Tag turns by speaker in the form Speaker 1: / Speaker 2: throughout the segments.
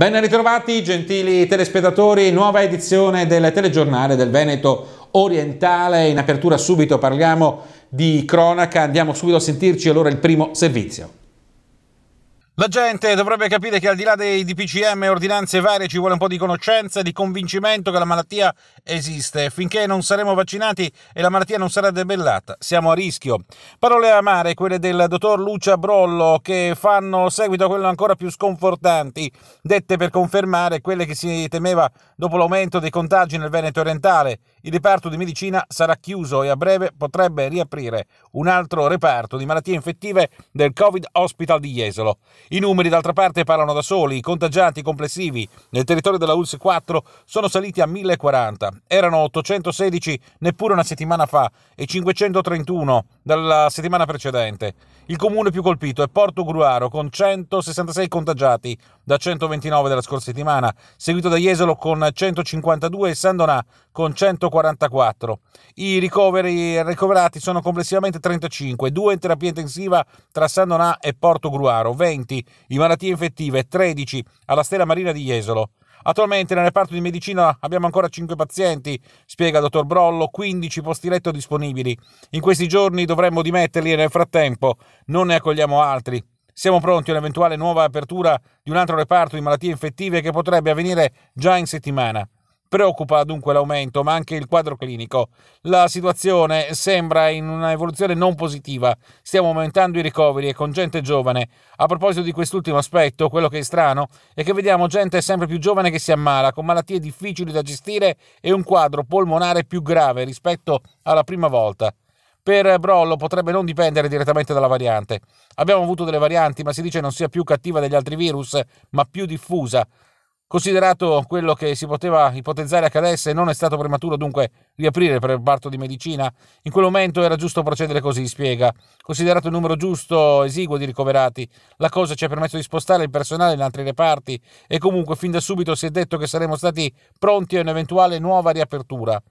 Speaker 1: Ben ritrovati gentili telespettatori, nuova edizione del telegiornale del Veneto Orientale. In apertura subito parliamo di cronaca, andiamo subito a sentirci allora il primo servizio. La gente dovrebbe capire che al di là dei DPCM e ordinanze varie ci vuole un po' di conoscenza, e di convincimento che la malattia esiste. Finché non saremo vaccinati e la malattia non sarà debellata, siamo a rischio. Parole amare quelle del dottor Lucia Brollo che fanno seguito a quelle ancora più sconfortanti, dette per confermare quelle che si temeva dopo l'aumento dei contagi nel Veneto orientale. Il reparto di medicina sarà chiuso e a breve potrebbe riaprire un altro reparto di malattie infettive del Covid Hospital di Jesolo. I numeri d'altra parte parlano da soli, i contagiati complessivi nel territorio della ULS 4 sono saliti a 1040, erano 816 neppure una settimana fa e 531 dalla settimana precedente. Il comune più colpito è Porto Gruaro con 166 contagiati da 129 della scorsa settimana, seguito da Jesolo con 152 e San Donà con 144. I ricoveri ricoverati sono complessivamente 35, 2 in terapia intensiva tra San Donà e Porto Gruaro, 20 in malattie infettive, 13 alla Stella Marina di Jesolo. Attualmente nel reparto di medicina abbiamo ancora 5 pazienti, spiega il dottor Brollo, 15 posti letto disponibili. In questi giorni dovremmo dimetterli e nel frattempo non ne accogliamo altri. Siamo pronti a un'eventuale nuova apertura di un altro reparto di malattie infettive che potrebbe avvenire già in settimana. Preoccupa dunque l'aumento, ma anche il quadro clinico. La situazione sembra in un'evoluzione non positiva. Stiamo aumentando i ricoveri e con gente giovane. A proposito di quest'ultimo aspetto, quello che è strano è che vediamo gente sempre più giovane che si ammala, con malattie difficili da gestire e un quadro polmonare più grave rispetto alla prima volta per Brollo potrebbe non dipendere direttamente dalla variante. Abbiamo avuto delle varianti, ma si dice non sia più cattiva degli altri virus, ma più diffusa. Considerato quello che si poteva ipotizzare accadesse, non è stato prematuro dunque riaprire per il parto di medicina? In quel momento era giusto procedere così, spiega. Considerato il numero giusto esiguo di ricoverati, la cosa ci ha permesso di spostare il personale in altri reparti e comunque fin da subito si è detto che saremmo stati pronti a un'eventuale nuova riapertura.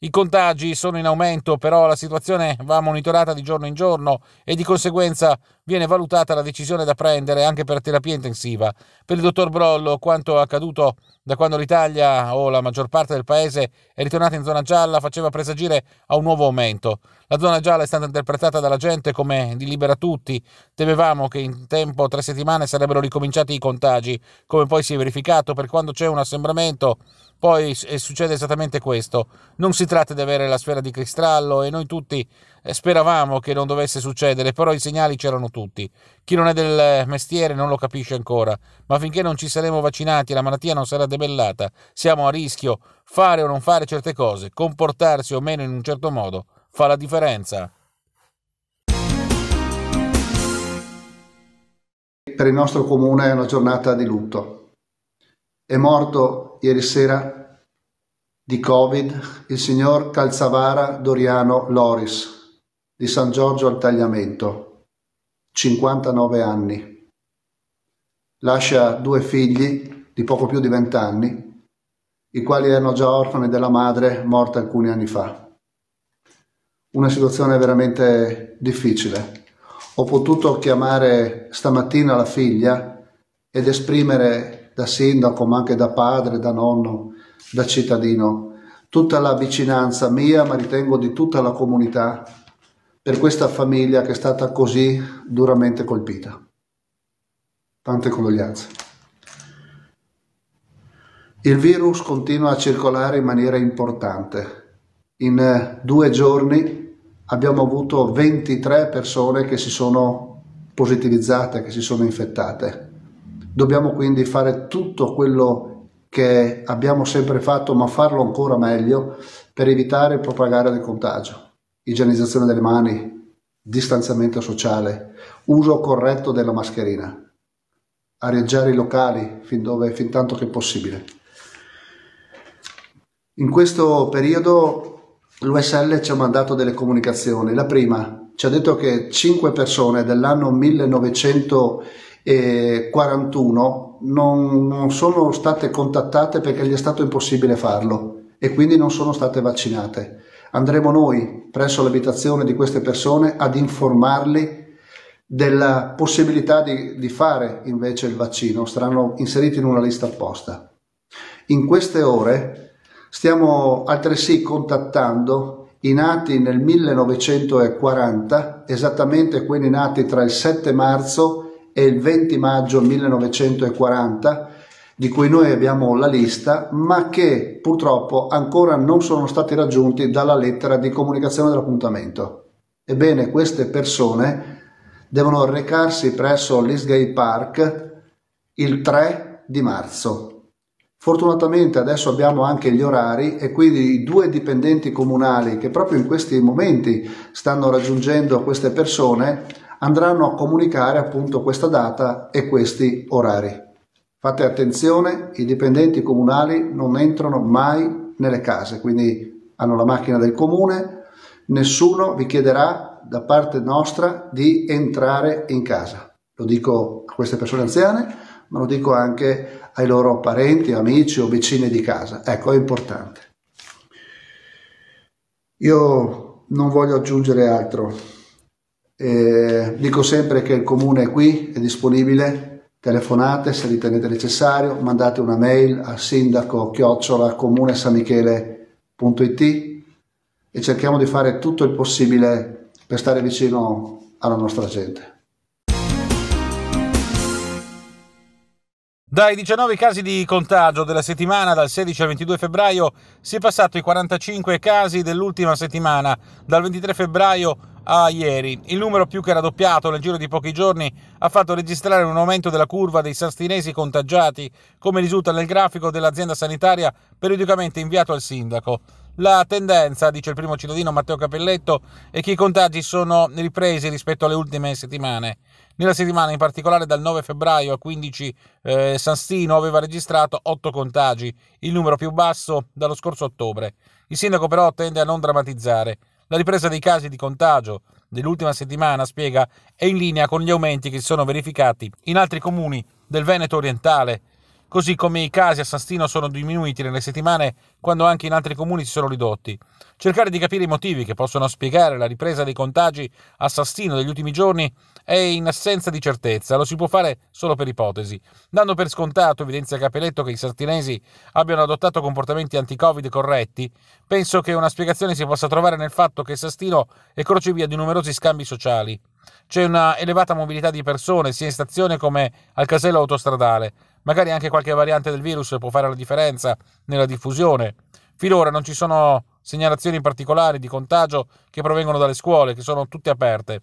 Speaker 1: I contagi sono in aumento, però la situazione va monitorata di giorno in giorno e di conseguenza viene valutata la decisione da prendere anche per terapia intensiva. Per il dottor Brollo, quanto accaduto da quando l'Italia o la maggior parte del paese è ritornata in zona gialla faceva presagire a un nuovo aumento. La zona gialla è stata interpretata dalla gente come di libera tutti. Temevamo che in tempo tre settimane sarebbero ricominciati i contagi, come poi si è verificato per quando c'è un assembramento. Poi succede esattamente questo. Non si tratta di avere la sfera di cristallo e noi tutti eh, speravamo che non dovesse succedere, però i segnali c'erano tutti. Chi non è del mestiere non lo capisce ancora, ma finché non ci saremo vaccinati e la malattia non sarà debellata, siamo a rischio. Fare o non fare certe cose, comportarsi o meno in un certo modo, fa la differenza.
Speaker 2: Per il nostro comune è una giornata di lutto. È morto ieri sera di Covid il signor Calzavara Doriano Loris, di San Giorgio al Tagliamento, 59 anni. Lascia due figli di poco più di vent'anni, i quali erano già orfani della madre morta alcuni anni fa. Una situazione veramente difficile. Ho potuto chiamare stamattina la figlia ed esprimere da sindaco, ma anche da padre, da nonno, da cittadino, tutta la vicinanza mia, ma ritengo di tutta la comunità per questa famiglia che è stata così duramente colpita. Tante condoglianze. Il virus continua a circolare in maniera importante. In eh, due giorni abbiamo avuto 23 persone che si sono positivizzate, che si sono infettate. Dobbiamo quindi fare tutto quello che abbiamo sempre fatto, ma farlo ancora meglio per evitare il propagare del contagio igienizzazione delle mani, distanziamento sociale, uso corretto della mascherina, arieggiare i locali fin, dove, fin tanto che possibile. In questo periodo l'USL ci ha mandato delle comunicazioni. La prima ci ha detto che 5 persone dell'anno 1941 non, non sono state contattate perché gli è stato impossibile farlo e quindi non sono state vaccinate andremo noi presso l'abitazione di queste persone ad informarli della possibilità di, di, fare invece il vaccino, saranno inseriti in una lista apposta. In queste ore stiamo altresì contattando i nati nel 1940, esattamente quelli nati tra il 7 marzo e il 20 maggio 1940, di cui noi abbiamo la lista, ma che purtroppo ancora non sono stati raggiunti dalla lettera di comunicazione dell'appuntamento. Ebbene, queste persone devono recarsi presso l'Eastgate Park il 3 di marzo. Fortunatamente adesso abbiamo anche gli orari e quindi i due dipendenti comunali che proprio in questi momenti stanno raggiungendo queste persone andranno a comunicare appunto questa data e questi orari. Fate attenzione, i dipendenti comunali non entrano mai nelle case, quindi hanno la macchina del comune, nessuno vi chiederà da parte nostra di entrare in casa. Lo dico a queste persone anziane, ma lo dico anche ai loro parenti, amici o vicini di casa. Ecco, è importante. Io non voglio aggiungere altro. Eh, dico sempre che il comune è qui, è disponibile, telefonate se ritenete necessario, mandate una mail a sindaco chiocciola comune e cerchiamo di fare tutto il possibile per stare vicino alla nostra gente. Dai 19
Speaker 1: casi di contagio della settimana dal 16 al 22 febbraio si è passato ai 45 casi dell'ultima settimana, dal 23 febbraio a ah, ieri. Il numero più che raddoppiato nel giro di pochi giorni ha fatto registrare un aumento della curva dei sastinesi contagiati, come risulta nel grafico dell'azienda sanitaria periodicamente inviato al sindaco. La tendenza, dice il primo cittadino Matteo Capelletto, è che i contagi sono ripresi rispetto alle ultime settimane. Nella settimana, in particolare dal 9 febbraio al 15, eh, Sastino aveva registrato 8 contagi, il numero più basso dallo scorso ottobre. Il sindaco però tende a non drammatizzare. La ripresa dei casi di contagio dell'ultima settimana, spiega, è in linea con gli aumenti che si sono verificati in altri comuni del Veneto orientale così come i casi a Sastino sono diminuiti nelle settimane quando anche in altri comuni si sono ridotti. Cercare di capire i motivi che possono spiegare la ripresa dei contagi a Sastino degli ultimi giorni è in assenza di certezza, lo si può fare solo per ipotesi. Dando per scontato, evidenzia Capeletto, che i sartinesi abbiano adottato comportamenti anti-Covid corretti, penso che una spiegazione si possa trovare nel fatto che Sastino è crocevia di numerosi scambi sociali. C'è una elevata mobilità di persone sia in stazione come al casello autostradale. Magari anche qualche variante del virus può fare la differenza nella diffusione. Finora non ci sono segnalazioni particolari di contagio che provengono dalle scuole, che sono tutte aperte.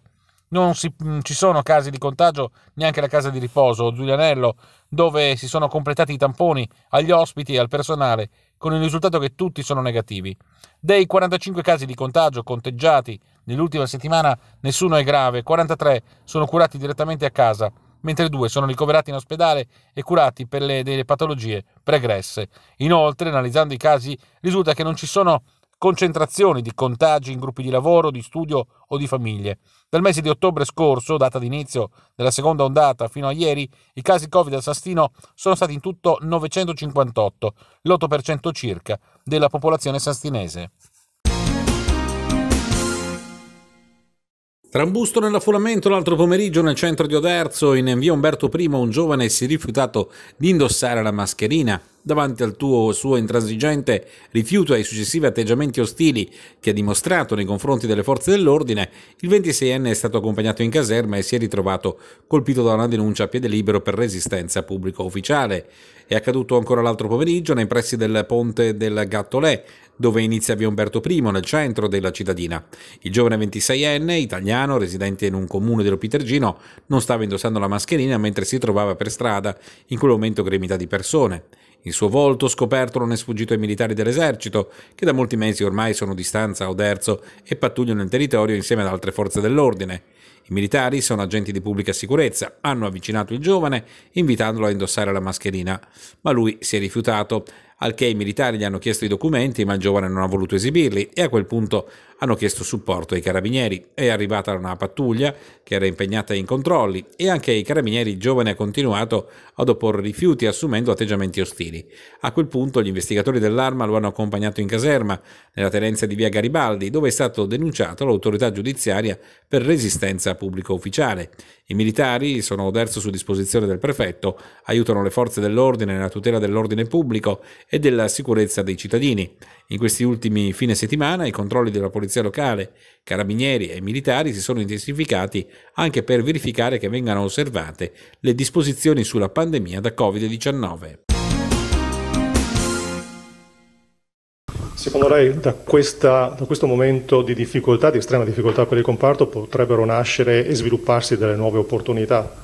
Speaker 1: Non si, mm, ci sono casi di contagio neanche alla casa di riposo Giulianello, dove si sono completati i tamponi agli ospiti e al personale, con il risultato che tutti sono negativi. Dei 45 casi di contagio conteggiati nell'ultima settimana, nessuno è grave, 43 sono curati direttamente a casa, mentre due sono ricoverati in ospedale e curati per le, delle patologie pregresse. Inoltre, analizzando i casi, risulta che non ci sono concentrazioni di contagi in gruppi di lavoro, di studio o di famiglie. Dal mese di ottobre scorso, data d'inizio della seconda ondata, fino a ieri, i casi Covid a Sastino sono stati in tutto 958, l'8% circa della popolazione sastinese. Trambusto nell'affollamento l'altro pomeriggio nel centro di Oderzo, in via Umberto I, un giovane si è rifiutato di indossare la mascherina. Davanti al tuo suo intransigente rifiuto ai successivi atteggiamenti ostili che ha dimostrato nei confronti delle forze dell'ordine, il 26enne è stato accompagnato in caserma e si è ritrovato colpito da una denuncia a piede libero per resistenza pubblico ufficiale. È accaduto ancora l'altro pomeriggio nei pressi del ponte del Gattolè, dove inizia via Umberto I, nel centro della cittadina. Il giovane 26enne, italiano, residente in un comune dello Pitergino, non stava indossando la mascherina mentre si trovava per strada, in quel momento gremità di persone. Il suo volto scoperto non è sfuggito ai militari dell'esercito, che da molti mesi ormai sono di stanza a Oderzo e pattugliano il territorio insieme ad altre forze dell'ordine. I militari sono agenti di pubblica sicurezza, hanno avvicinato il giovane invitandolo a indossare la mascherina, ma lui si è rifiutato, al che i militari gli hanno chiesto i documenti ma il giovane non ha voluto esibirli e a quel punto hanno chiesto supporto ai carabinieri. È arrivata una pattuglia che era impegnata in controlli e anche ai carabinieri il giovane ha continuato ad opporre rifiuti assumendo atteggiamenti ostili. A quel punto gli investigatori dell'arma lo hanno accompagnato in caserma nella tenenza di via Garibaldi dove è stato denunciato all'autorità giudiziaria per resistenza sicurezza pubblica ufficiale. I militari sono adesso su disposizione del prefetto, aiutano le forze dell'ordine nella tutela dell'ordine pubblico e della sicurezza dei cittadini. In questi ultimi fine settimana i controlli della polizia locale, carabinieri e militari si sono intensificati anche per verificare che vengano osservate le disposizioni sulla pandemia da Covid-19.
Speaker 3: Secondo lei da, questa, da, questo momento di difficoltà, di estrema difficoltà per il comparto, potrebbero nascere e svilupparsi
Speaker 4: delle nuove opportunità?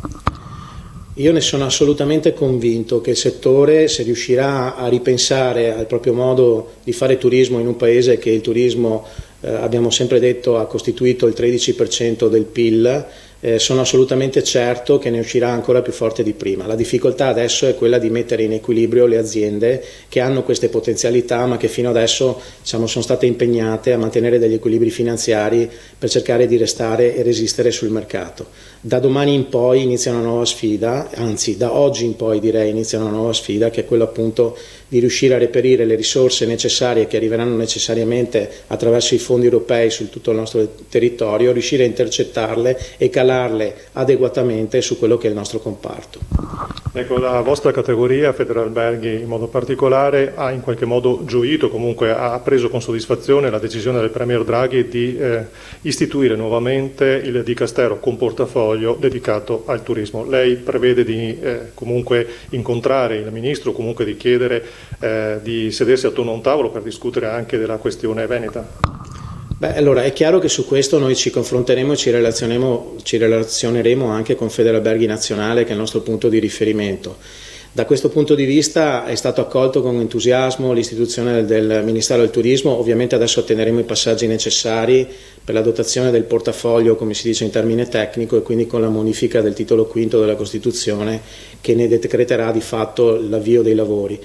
Speaker 4: Io ne sono assolutamente convinto che il settore, se riuscirà a ripensare al proprio modo di fare turismo in un paese che il turismo, eh, abbiamo sempre detto, ha costituito il 13% del PIL, eh, sono assolutamente certo che ne uscirà ancora più forte di prima. La difficoltà adesso è quella di mettere in equilibrio le aziende che hanno queste potenzialità ma che fino adesso diciamo, sono state impegnate a mantenere degli equilibri finanziari per cercare di restare e resistere sul mercato. Da domani in poi inizia una nuova sfida, anzi da oggi in poi direi inizia una nuova sfida che è quella appunto di riuscire a reperire le risorse necessarie che arriveranno necessariamente attraverso i fondi europei su tutto il nostro territorio, riuscire a intercettarle e calare regalarle adeguatamente su quello che è il nostro comparto.
Speaker 3: Ecco, la vostra categoria, Federalberghi in modo particolare, ha in qualche modo gioito, comunque ha preso con soddisfazione la decisione del Premier Draghi di eh, istituire nuovamente il Dicastero con portafoglio dedicato al turismo. Lei prevede di eh, comunque incontrare il Ministro, comunque di chiedere eh, di sedersi attorno a un tavolo per discutere anche della questione veneta?
Speaker 4: Beh, allora è chiaro che su questo noi ci confronteremo e ci relazioneremo, ci relazioneremo anche con Federalberghi Nazionale, che è il nostro punto di riferimento. Da questo punto di vista è stato accolto con entusiasmo l'istituzione del Ministero del Turismo, ovviamente adesso attenderemo i passaggi necessari per la dotazione del portafoglio, come si dice in termine tecnico, e quindi con la modifica del titolo quinto della Costituzione che ne decreterà di fatto l'avvio dei lavori.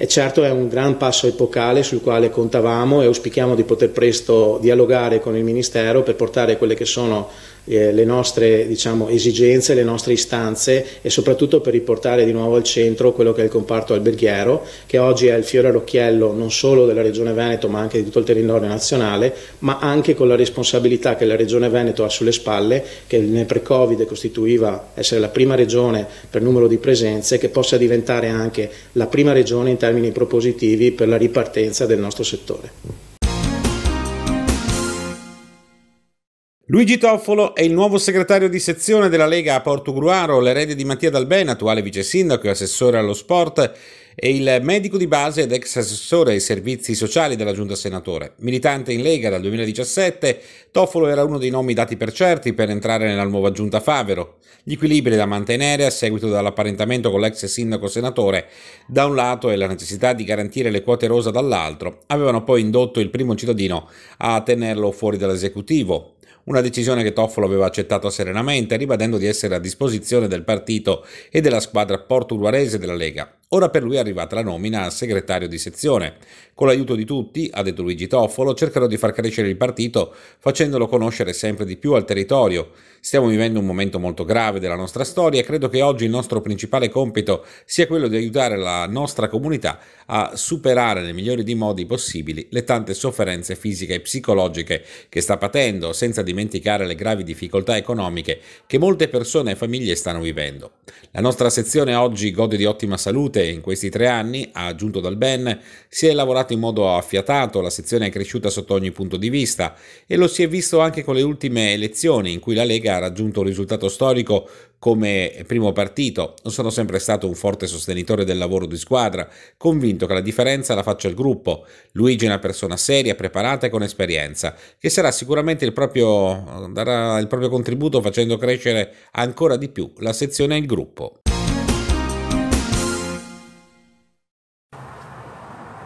Speaker 4: E certo è un gran passo epocale sul quale contavamo e auspichiamo di poter presto dialogare con il Ministero per portare quelle che sono eh, le nostre diciamo, esigenze, le nostre istanze e soprattutto per riportare di nuovo al centro quello che è il comparto alberghiero, che oggi è il fiore all'occhiello non solo della Regione Veneto ma anche di tutto il territorio nazionale, ma anche con la responsabilità che la Regione Veneto ha sulle spalle, che nel pre-Covid costituiva essere la prima regione per numero di presenze, che possa diventare anche la prima regione in termini propositivi per la ripartenza del nostro settore. Luigi Toffolo è il nuovo segretario di sezione
Speaker 1: della Lega a Porto Gruaro, l'erede di Mattia Dalbena, attuale vice sindaco e assessore allo sport, e il medico di base ed ex assessore ai servizi sociali della Giunta Senatore. Militante in Lega dal 2017, Toffolo era uno dei nomi dati per certi per entrare nella nuova Giunta Favero. Gli equilibri da mantenere a seguito dall'apparentamento con l'ex sindaco senatore da un lato e la necessità di garantire le quote rosa dall'altro avevano poi indotto il primo cittadino a tenerlo fuori dall'esecutivo, una decisione che Toffolo aveva accettato serenamente, ribadendo di essere a disposizione del partito e della squadra portuguarese della Lega. Ora per lui è arrivata la nomina a segretario di sezione. Con l'aiuto di tutti, ha detto Luigi Toffolo, cercherò di far crescere il partito facendolo conoscere sempre di più al territorio. Stiamo vivendo un momento molto grave della nostra storia e credo che oggi il nostro principale compito sia quello di aiutare la nostra comunità a superare nel migliore dei modi possibili le tante sofferenze fisiche e psicologiche che sta patendo, senza dimenticare dimenticare le gravi difficoltà economiche che molte persone e famiglie stanno vivendo. La nostra sezione oggi gode di ottima salute e in questi tre anni, ha aggiunto Dal Ben, si è lavorato in modo affiatato, la sezione è cresciuta sotto ogni punto di vista e lo si è visto anche con le ultime elezioni in cui la Lega ha raggiunto un risultato storico come primo partito, sono sempre stato un forte sostenitore del lavoro di squadra, convinto che la differenza la faccia il gruppo. Luigi è una persona seria, preparata e con esperienza, che sarà sicuramente il proprio, darà il proprio contributo facendo crescere ancora di più la sezione e il gruppo.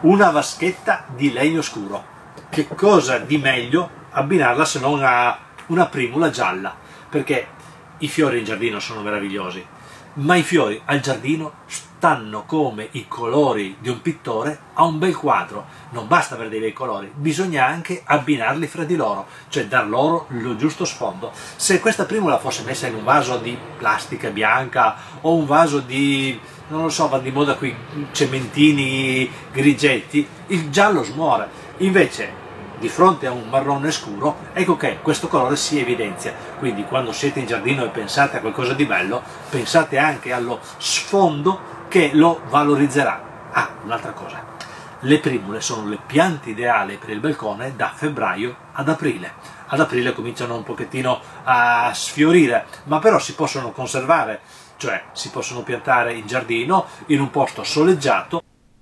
Speaker 3: Una vaschetta di legno scuro. Che cosa di meglio abbinarla se non a una primula gialla? Perché i fiori in giardino sono meravigliosi, ma i fiori al giardino stanno come i colori di un pittore a un bel quadro. Non basta avere dei bei colori, bisogna anche abbinarli fra di loro, cioè dar loro lo giusto sfondo. Se questa primula fosse messa in un vaso di plastica bianca o un vaso di non lo so, va di moda qui cementini grigetti, il giallo smuore. Invece di fronte a un marrone scuro, ecco che questo colore si evidenzia. Quindi quando siete in giardino e pensate a qualcosa di bello, pensate anche allo sfondo che lo valorizzerà. Ah, un'altra cosa. Le primule sono le piante ideali per il balcone da febbraio ad aprile. Ad aprile cominciano un pochettino a sfiorire, ma però
Speaker 1: si possono conservare, cioè si
Speaker 3: possono piantare in giardino, in un posto soleggiato.